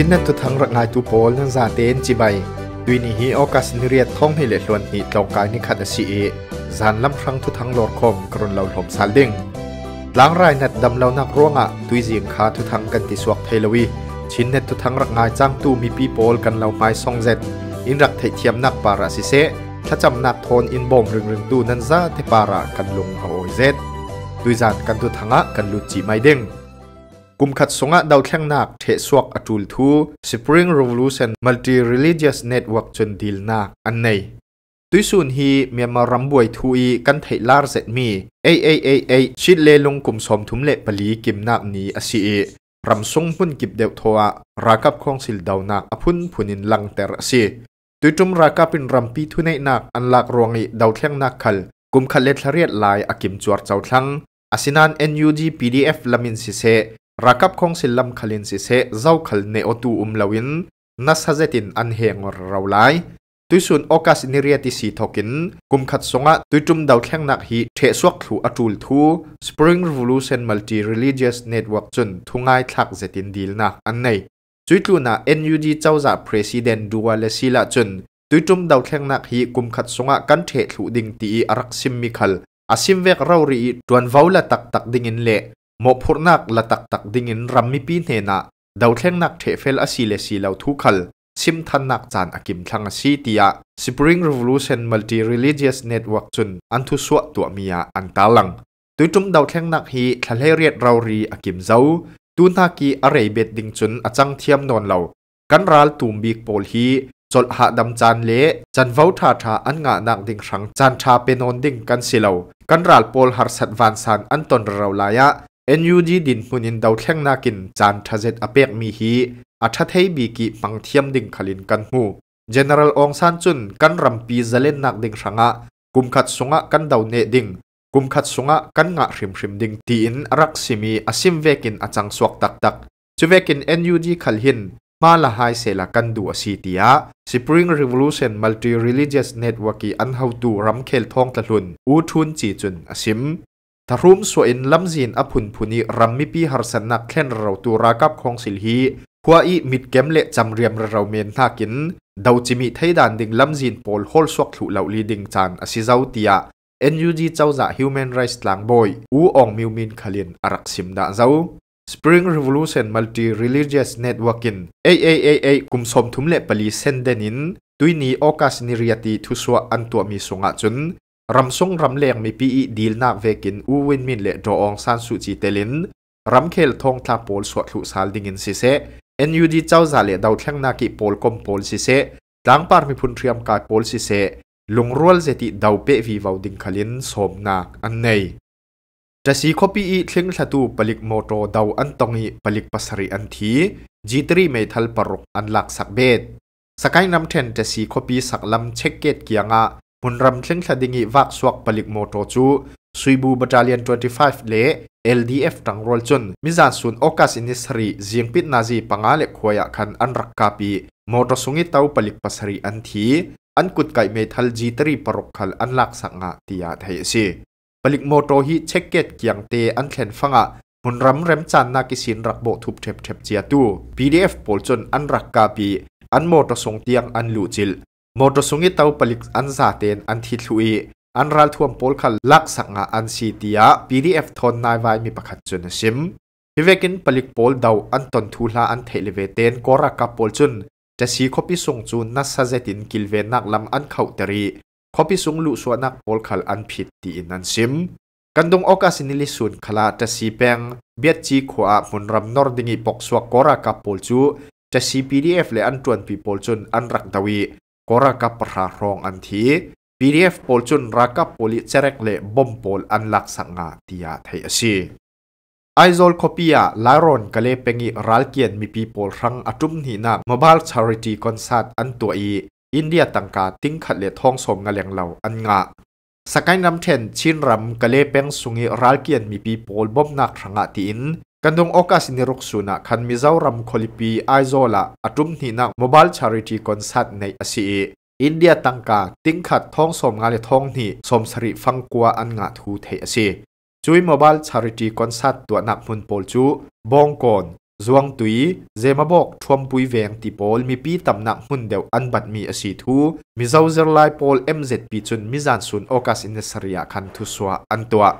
ชินนั้นตุทั้งรักนายตูโพลนั้นซาเตนจิใบดุยนีฮีออกัสนิเรียท้องให้เล็ดลวนนี่ตองกายนิขัดสีเอจานลำครั้งทุทั้งหลอดคมกรุนเหล่าหลมซาลิงหลังรายนัดดำเหล่านักร่วงอ่ะดุยเสียงคาทุทั้งกันติสวกเทลวี ชิ้นเนตุทั้งรักนายจ้างตู้มีปีโปลกันเหล่าไม้ซองเจ็ดอินรักเทียมนักปาราซิเซถ้าจำนักโทนอินบ่มรึงรึงตูนันซาเทปารากันลงเอาเจ็ดดุยจานกันทุทั้งอ่ะกันลุจิไม่เด้งกุมขัดสงะดาวแขยงนักเทสวกอตุลทู Spring Revolution Multi Religious Network จนดีลนักอันในตุยสูนฮีเมียมารำบวยทูอีกันเทลาร์เซตมีเอเอเอเอชิดเลลงกลุ่มสมทุมเละปลีกิมนักนี้อสีรำสงพุ่นกิบเดวทวะรากับของสิลดาวนักอพุนผุนินลังเตระสีตุยจุมรากับเป็นรำปีทุในนักอันหลากรวงอีดาวแขยงนักขัลกุมขัดเลทเรียดลายอกิมจวดเจ้าทั้งอาสินัน NUG PDF ลามินสิเซ rakap khong silam khalin si se zau khal ne otu um lawin nasazetin an heng or raulai tuisun okas niriati si thokin kumkhat songa tuitum dal thlengnak hi the suak thu atul thu spring revolution multi religious network chun thungai thak zetin dilna an nei chuitlu na nud chawza president duwa le sila chun tuitum dal thlengnak hi kumkhat songa kan the thu ding ti arak sim mi khal asim vek rauri tuan vaula tak tak ding in le มอพูนักละตักตักดิ่งินรัมมีปีเนนะดาวเท่งนักเทเฟลอสีเลสีเหล่าทุกขลซิมทันนักจานอกิมทังสีติยาปริงรีวิลูชันมัลติเรลิจ l i g สเน็ตว t w o r จุนอันทุสวตัวมียาอันตาลังตุวจุมดาวเท่งนักฮีทะเลเรียดเรารีอกิมเจ้าตูนากีอะไรเบ็ดดิ่งจุนอจังเทียมนอนเหล่ากันรัลตุมบีกโปลฮีจดหาดำจานเละจันเฝ้าท่าทาอันงะนางดิ่งชังจันชาเป็นนอนดิ่งกันสิเหล่ากันรัลโปลหัรสัตวานสันอันตนเราลายะ NUG ดินมุนินดาวแข่งนากินจานทะเจ็ดอเปกมีฮีอาชัทยฮบีกิปังเทียมดิ่งขลินกันหู General อองซาน c ุนกันรัมปีเจเลนนักดิ่งสังะกุมขัดสงะกันดาวเนดิ่งกุมขัดสงะกันงะริมริมดิ่งตีอินรักซิมีอาซิมเวกินอาจังสวกตักตักจูเวกิน NUG ขลินมาละหฮเซลกันดัวสีตียา Spring Revolution Multi Religious Network อันเฮาดูรัมเคลทองตะลุนอูทุนจีจุนอาซิมทารุมสวอินลำจีนอภุนพุนีรำมิปีหารสนักแค่นเราตัวรากับของสิลฮีหัวอีมิดเกมเละจำเรียมเราเมนทากินดาวจิมิไทยดันดิงลำจีนโพลฮอลสวกถุเหล่าลีดิงจานอสิเจอาเตีย NUG เจ้าจะา Human Rights หลังบอยอูอองมิวมินขลินอารักสิมดาเจ้า Spring Revolution Multi Religious Networking AAAA กุมสมทุมเละปลีเซนเดนินตุยนีโอกาสนิริยติทุสวอันตัวมีสงะจุนรำซงรำเลียงมีปีดีลนักเวกินอูวินมินเลดองซานสุจิเตลินรำเคลทองทาโปลสวดลุสาลดิงินซิเซเอ็นยูดีเจ้าซาเลดาวแข่งนักกีโปลกอมโปลซิเซดังปาร์มิพุนเทียมการโปลซิเซลงรัวลเจติดาวเปวีวาวดิงคลินสมนักอันในจะสีคปีอีทิ้งสัตูปลิกโมโตดาวอันตงีปลิกปัสริอันทีจีตรีเมทัลปรุกอันหลักสักเบ็ดสกายน้ำเทนจะสีคปีสักลำเช็คเกตเกียงะมุนรำเชิงสดิงิวักสวกปลิกโมโตจูซุยบูบัตเลียน25เล LDF ตังรอลจนมิจานซุนโอกาสอินิสรีเจียงปิดนาจีปังอาเล็กขวยคันอันรักกาปีโมโตสุงิเต้าปลิกปัสรีอันทีอันกุดไก่เมทัลจีตรีปรกคัลอันลักสังะติยาไทยซีปลิกโมโตฮิเช็คเกตเกียงเตอันเลนฟังะมุนรำเรมจันนากิสินรักโบทุบเทปเทปเจียตู PDF ปอลจนอันรักกาปีอันโมโตสงเตียงอันลูจิลมอตสุงิเตาผลิตอันสาเตนอันทิทุยอันรัลทวมโพลขันลักสังอันซีเตีย PDF ทอนนายไวมีประคันจุนซิมฮิเวกินผลิตโพลดาอันตนทูลาอันเทเลเวเตนกอรักกับโพลจุนจะสีคบิสุงจุนนัสเจตินกิลเวนักลำอันเข่าตรีคบิสุงลุสวนักโพลขันอันผิดตีนันซิมกันดงโอกาสนิลิสุนขลาจะสีแปงเบียดจีขวามุนรำนอร์ดิงีปกสวกกอรักกับโพลจูจะสี PDF เละอันตรวนปีโพลจุนอันรักตวีกรากับประหารองอันทีี d ฟปอลจุนรักับปลิเจเรกเล่บอมปอลอันลักสังอาติยาไทยสีไอโซลคอปียลารอนกะเลเปงิรัลเกียนมีปีปอลรังอจุมนีนักมบาลชาริตีคอนซัตอันตัวอีอินเดียตังกาติ้งขัดเล่ทองสมงะเลงเหล่าอันงะสกายนำเทนชินรำกะเลเปงสุงิรัลเกียนมีปีปอลบอมนักรังอาติน Kandung okas ni ruksuna kan Mizoram Kolipi Aizola atum ni na mobile charity concert nei asi India tangka tingkhat thong som nga le thong ni som sari fangkwa an nga thu the asi chui mobile charity concert tu na mun pol chu bong kon zuang tui zema bok thum pui veng ti pol mi pi tam na mun deu an bat mi asi thu Mizoram lai pol MZP chun mizan sun okas in saria khan thu swa an tua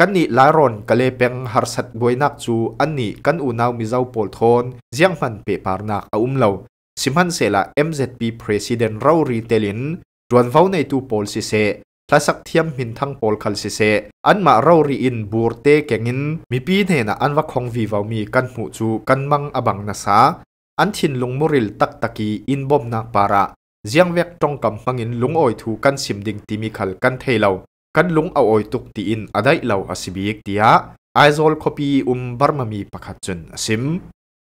กันนี่ลารอนกะเลเปงฮาร์สัตบวยนักจูอันนี้กันอูนาวมิเจ้าปอลทอนยังมันเปปาร์นักอาุมเลวสิมันเซลา MZP President เรรีเตลินจวนเฝ้าในตูปอลสิเซทลัสักเทียมหินทั้งปอลคัลซิเซอันมาเรารีอินบูร์เตเก่งินมีปีเนนะอันว่าของวีวามีกันหูจูกันมังอบังนาสาอันทินลงมุริลตักตะกีอินบอมนักปาระเจียงเวกตรงกำมังินลุงอ้อยถูกันสิมดิงติมิคัลกันเทเลา kan lung a oi tuk tiin adai lo asibik tia aizol copy um barmami pakhat chun asim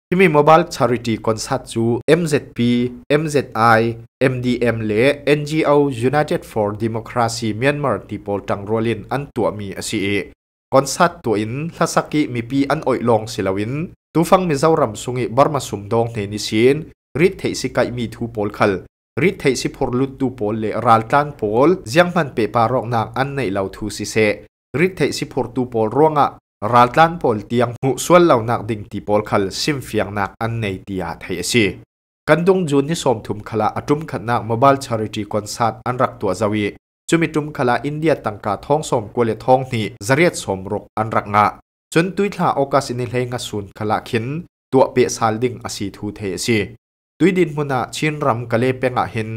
himi mobile charity concert chu mzp mzi mdm le ngo united for democracy myanmar people rolin an tuami asi e concert to in hlasaki pi an oi long silawin tufang mizoram sungi barma sumdong ne ni sin rit thei sikai mi thu pol khal ริทเทสิพอลุดดูโพลเลรัลตันโพลยังมันเปปารองนางอันในเหล่าทูสิเซริทเทสิพอดูโพลร่วงอ่ะรัลตันโพลเตียงหูส่วนเหล่านักดิ่งตีโพลคัลซิมเฟียงนักอันในตียาเทสิกันดงจูนนี่สมทุมขลาอจุมขนักมบาลชาริจีคอนซาตอันรักตัวจวีจุมิจุมขลาอินเดียตังกาท้องสมกวเลท้องนี่จเรียดสมรกอันรักงะจนตุยทาโอกาสินิเลงสูนขลาขินตัวเปะซาลดิ่งอสีทูเทสิตุยดินมุนาชินรำกะเลเปงะเห็น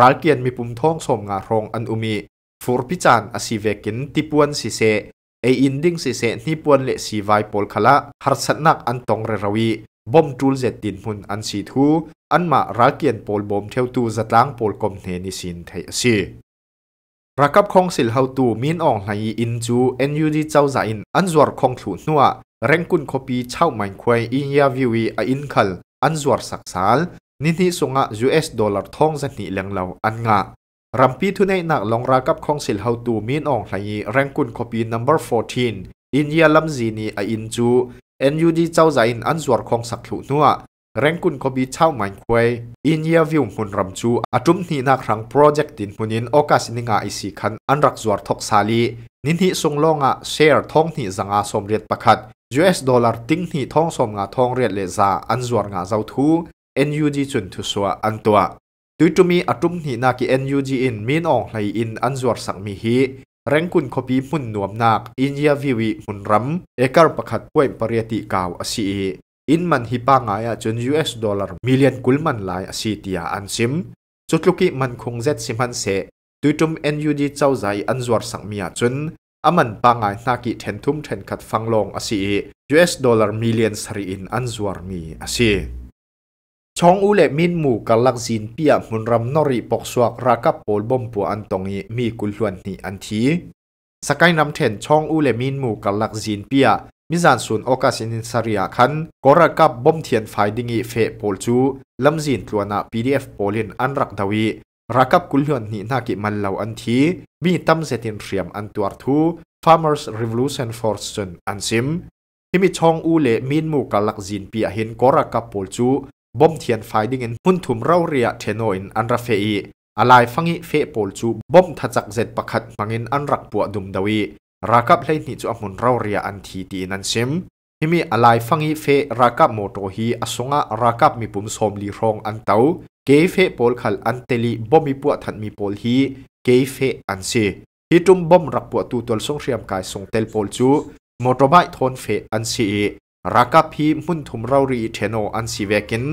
รัลเกียนมีปุ่มท้องสมงาโรงอันอุมิฟูร์พิจานอาศิเวกินติปวนสิเซเออินดิ้งสิเซนิปวนเลสีไวโพลคละฮาร์สนักอันตองเรรวีบอมจูลเจตินมุนอันสีทูอันมารัลเกียนโพลบอมเทวตูจัดล้างโพลกมเนนิสินไทยสิรักับของสิลเฮาตูมีนอ่องไหอินจูเอ็นยูดีเจ้าใจอินอันจวรของถูนัวเร่งกุนคบีเช่าไม่ควายอินยาวิวีอินคัลอันจวรสักสาลนิ่ที่สุงะ US ดอลลาร์ทองสะหนิแหลงเราอันงะรัมปีทุนในหนักลองรากับของสิลเฮาตูมีนองไหแรงกุนคอปี number 14อินเดียลำจีนีออินจู NUD เจ้าใจอันจวดของสักขิวนัวแรงกุนคอปีเช่าหมายควยอินเดียวิวหุนรัมจูอาจุมนีนักรังโปรเจกต์ินหุนินโอกาสนิงาอิสิคันอันรักจวดทกซาลีนินิสงลงะแชร์ทองนี่สังอาสมเรียดประคัด US ดอลลาร์ติ้งนี่ทองสมงาทองเรียดเลซาอันจวดงาเจ้าทู NUG จุนทุสวะอันตัวตุยตุมีอาตุมนีนาคี NUG อินมีนองไหลอินอันจวรสังมีฮีเร่งคุณคบีมุนนวมนักอินยาวิวิมุนรัมเอกรประคัดป่วยปริยติกาวอสีอินมันฮิปังไยจน US ดอลลาร์มิลเลียนกุลมันลายอสีตียอันซิมจุดลุกิมันคงเจ็ดสิมันเสตุยตุม NUG เจ้าใจอันจวรสังมีอาจุนอามันปังไยนักิเทนทุมเทนขัดฟังลงอสี US ดอลลาร์มิลเลียนสรีอินอันจวรมีอสีช่องอุเลมินหมู่กัลักซินเปียมุนรำนอริปกสวกรักับโอลบมปัวอันตงีมีกุลวนนี่อันทีสกายนำเทนช่องอุเลมินหมู่กัลักซินเปียมิจานสุนโอกาสินินสริยาคันกรกับบอมเทียนไฟดิงีเฟโปลจูลำซินตัวนาพีดีเอฟโปลินอันรักดวีรักับกุลวนนี่นากิมันเหล่าอันทีมีตั้มเซตินเรียมอันตัวทู Farmers Revolution f o r n e อันซิมที่มีช่องอูเลมินหมู่กัลักซินเปียเห็นกรกับโปลจูบอมเทียนไฟดิ้งอินหุ่นถุมเราเรียเทโนอินอันราเฟอีอะไรฟังอีเฟปอลจูบอมทัจักเจ็ดประคัดมังอินอันรักปวดดุมดาวีรักับเลนิจูอมุนเราเรียอันทีตีนันซิมทีมีอะไรฟังอีเฟรักับโมโตฮีอสงะรักับมีปุ่มสมลีรองอันเต้าเกยเฟปอลขัลอันเตลีบอมมีปวดทันมีปอลฮีเกยเฟอันซีฮิตุมบอมรักปววตูตัวสงเรียมกายสงเตลปอลจูโมโตไบทอนเฟอันซีรักกับพีมุ่นทุมเรารีเทโนอันสิเวกิน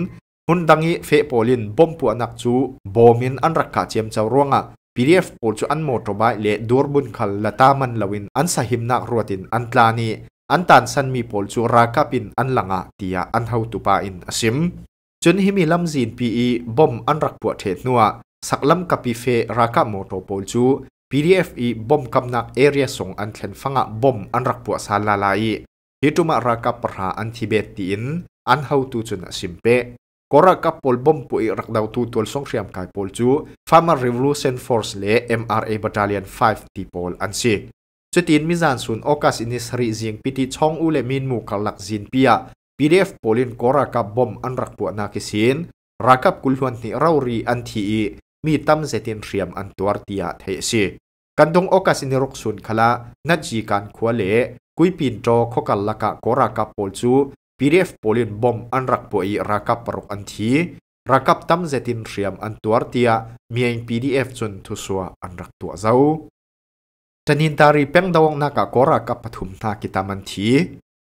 หุ่นดังอีเฟปอลินบอมปัวนักจูบอมินอันรักกาเจียมเจ้าร่วงอ่ะพีดีเอฟปูจูอันมอตบายเลดูร์บุนคัลละตามันละวินอันสหิมนักรัวตินอันตลานีอันตันสันมีปูจูรักกับปินอันหลังอ่ะตียอันเฮาตุปาอินอสิมจนฮิมีลำซีนพีอีบอมอันรักปวดเทนัวสักลำกับพีเฟรักกับมอตปูจู PDF อีบอมกำนักเอเรียส่งอันเทนฟังอ่ะบอมอันรักปวดซาลาลายฮิตุมารักกับพระอันทิเบตินอันเฮาตูจนสิมเปกรักกับปลบมปุยรักดาวตูตัวสงครามกายปลจูฟาร์มาริวลูเซนฟอร์สเล่ MRA Battalion 5ทีพปลอันซีจุดอินมิจานสุนโอกาสอินิสริจิงพิธีช่องอุเลมินมูกลักจินเปีย PDF ปลินกรักกับบอมอันรักปวนาคิสินรักับกุลวันนี่เรารีอันทีมีตั้มเซตินเรียมอันตัวเตียเทซีกันตรงโอกาสอินรุกสุนคลานัดจีการขวเลกุยปินโจขกัลละกะกรากับโปลจูพีดีเอฟโปลินบอมอันรักปวยรักับปรุกอันทีรักับตั้มเซตินเรียมอันตัวเตียมีเองพีดีเอฟจนทุสัวอันรักตัวเจ้าจันินตารีเป้งดวงนักกรากับปฐุมนากิตามันที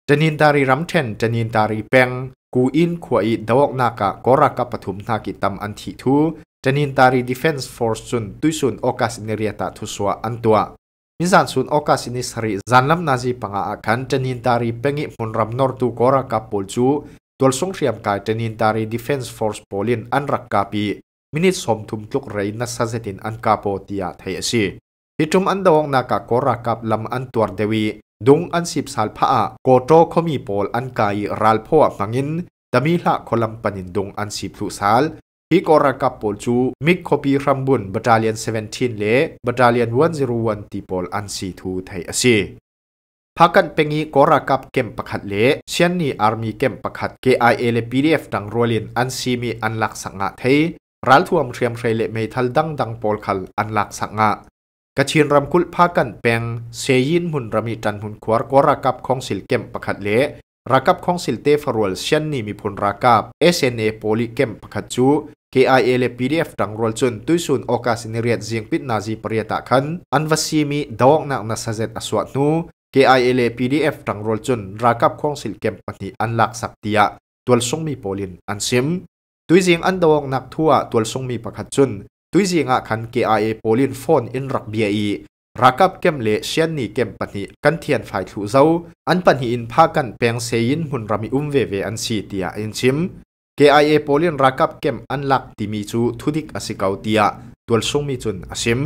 จันินตารีรัมเชนจันินตารีเป้งกูอินขวอีดวงนักกรากับปฐุมนากิตามอันทีทูจันินตารีดิฟเอนซ์ฟอร์ซุนตุสุนโอกาสเนเรียตาทุสัวอันตัวมิจันสุนโอกาสินิสริจันลำนาจีปังอาคันเจนินตารีเป็งอิมุนรำนอร์ตูกอรากับปูจูตัวสงเรียมกายเจนินตารีดิฟเอนส์ฟอร์สโพลินอันรักกาปีมินิสมทุมทุกเรนัสเซตินอันกาโปติอาเทสีพิจุมอันดองนากากอรากับลำอันตัวเดวีดุงอันสิบสารพะโกโตคมีโปลอันกายรัลพ่อมังินดมีละคลัปนินดุงอันสิบสุสารอีกอรักับปอลจูมิกคอปีรัมบุนบัตาเลียน17เล่บัตาเลียน101ตีปอลอันซีทูไทยอสีพักกันเป็นอีกอรักับเกมประคัดเล่เชยนนี้อาร์มีเกมประคัด KIA และ PDF ดังรัวลินอันซีมีอันหลักสังะไทยรัลทวมเทียมเทรเลเมทัลดังดังปอลคัลอันหลักสังะกระชินรำคุลพากันแปงเซยินหุ่นรมิจันหุ่นควารกอรากับของสิลเกมประคัดเล่รักับของสิลเตฟรัลเชนนี่มีผลรักับ SNA โพลิเกมพักจู KIA และ PDF ดังรัลจนตุยสุนโอกาสในเรียดเซียงปิดนาซีปริยตะคันอันวซีมีดอกนักนัสเซตอสวดนู KIA และ PDF ดังรัลจนรักับของสิลเกมปฏิอันลักสักติยะตัวทรงมีโพลินอันซิมตุยเซียงอันดอกนักทั่วตัวทรงมีพักจุนตุยเซียงอ่ะคัน KIA โพลินฟอนอินรักเบียอีรักับเกมเลเชียนนี่เกมปนิกันเทียนฝ่ายถูเจ้า อันปนิอินพากันแปลงเซยินหุ่นรำมีอุ้มเวเวอันสีเตียอินชิม KIA โปเลียนรักับเกมอันหลักที่มีจูทุดิกอสิกาเตีย ตัวส่งมีจุนอสิม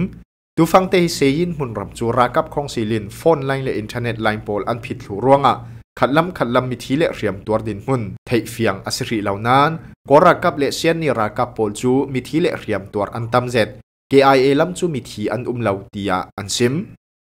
ดูฟังเตยเซยินหุ่นรำจูรักับของซีลินฟอนไลน์และอินเทอร์เน็ตไลน์โปลอันผิดถูร่วงอ่ะขัดลำขัดลำมีทีเละเรียมตัวดินหุ่นไทยเฟียงอสิริเหล่านั้นก็รักับเลเชียนนี่รักับโปลจูมีทีเละเรียมตัวอันตำเจ็ด KIA ลำจูมิทีอันอุ้มเล่าตียอันซิม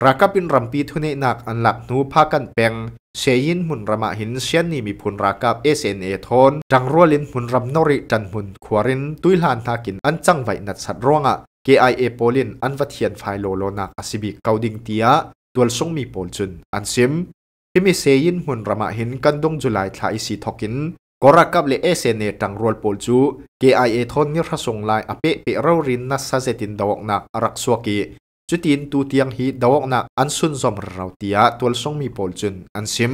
รักกับอินรัมปีทุนเนนักอันหลักนูพากันแปงเชยินมุนรมาหินเซียนนี่มีผลรักกับเอสเอ็นเอทอนจังรัวลินมุนรำนอริจันมุนควารินตุยลานทากินอันจังไหวนัดสัตร่วงอ่ะ KIA โปลินอันวัดเทียนไฟโลโลนักอสิบิกเกาดิงเตียตัวส่งมีโปลจุนอันซิมที่มีเซยินมุนรมาหินกันดงจุไลทลายสีทอกินกรักับเลเอเซเนตังรอลปอลจู KIA ทนนิรสงลายอเปเปเรารินนัสเซตินดาวกนักรักสวกีจุดินตูเตียงฮีดาวกนักอันซุนซอมเราเตียาตัวสงมีปอลจุนอันซิม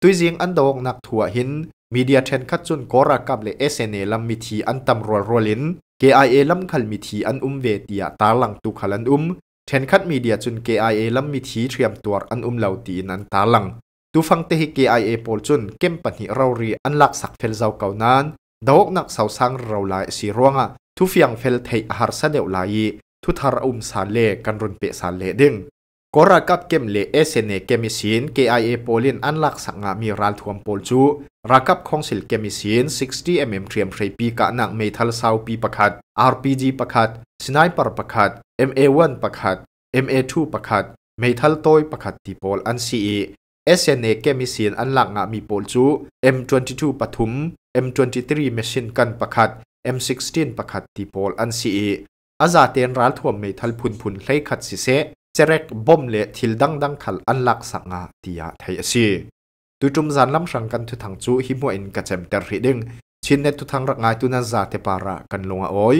ตุยเจียงอันดาวกนักถัวหินมีเดียเทนขัดจุนกรักับเลเอเซเนลัมมิทีอันตำรวจรอลิน KIA ลัมขัลมิทีอันอุมเวเตียาตาลังตุขัลันอุมเทนขัดมีเดียจุน KIA ลัมมิทีเตรียมตัวอันอุมเล่าตีนันตาลังตูฟังเทฮิ KIA ไอเอลจุนเกมปันฮเราเรียนอันลักสักเฟลเจ้าเก่านั้นดอกนักสาวสังเราไลสีร่วงทุฟยังเฟลเทอฮาร์เซเดลไลทุทารอุมซาเล่กันรุนเปซาเล่ดิงกอรากับเกมเล่เอเซเนเกมิซินเกไอเอโพลินอันลักสังมีรัลทวมโพลจูรักับคองสิลเกมิซิน60มมเตรียมใช้ปีกะนักเมทัลสาวปีประคัต RPG ประคัตสไนเปอร์ประคัต MA1 ประคัต MA2 ประคัตเมทัลโต้ประคัตทีโพลอันซีเอเซเนเกมิเซียนอันหลักงะมีโปลจู M22 ปฐุม M23 เมชินกันประคัด M16 ประคัดตีโปลอันซีอาซาเตนร้านถ่วมเมทัลพุนพุนไล่ขัดสิเซเซเรกบอมเละทิลดังดังขัดอันหลักสังงะตียาไทยซีตุจุมซันล้ำสังกันทุทังจูหิมวอินกัจเจมเตอร์ฮิดึง ชินเนตุทังรักงายตุนันซาเตปาระกันลงอ้อย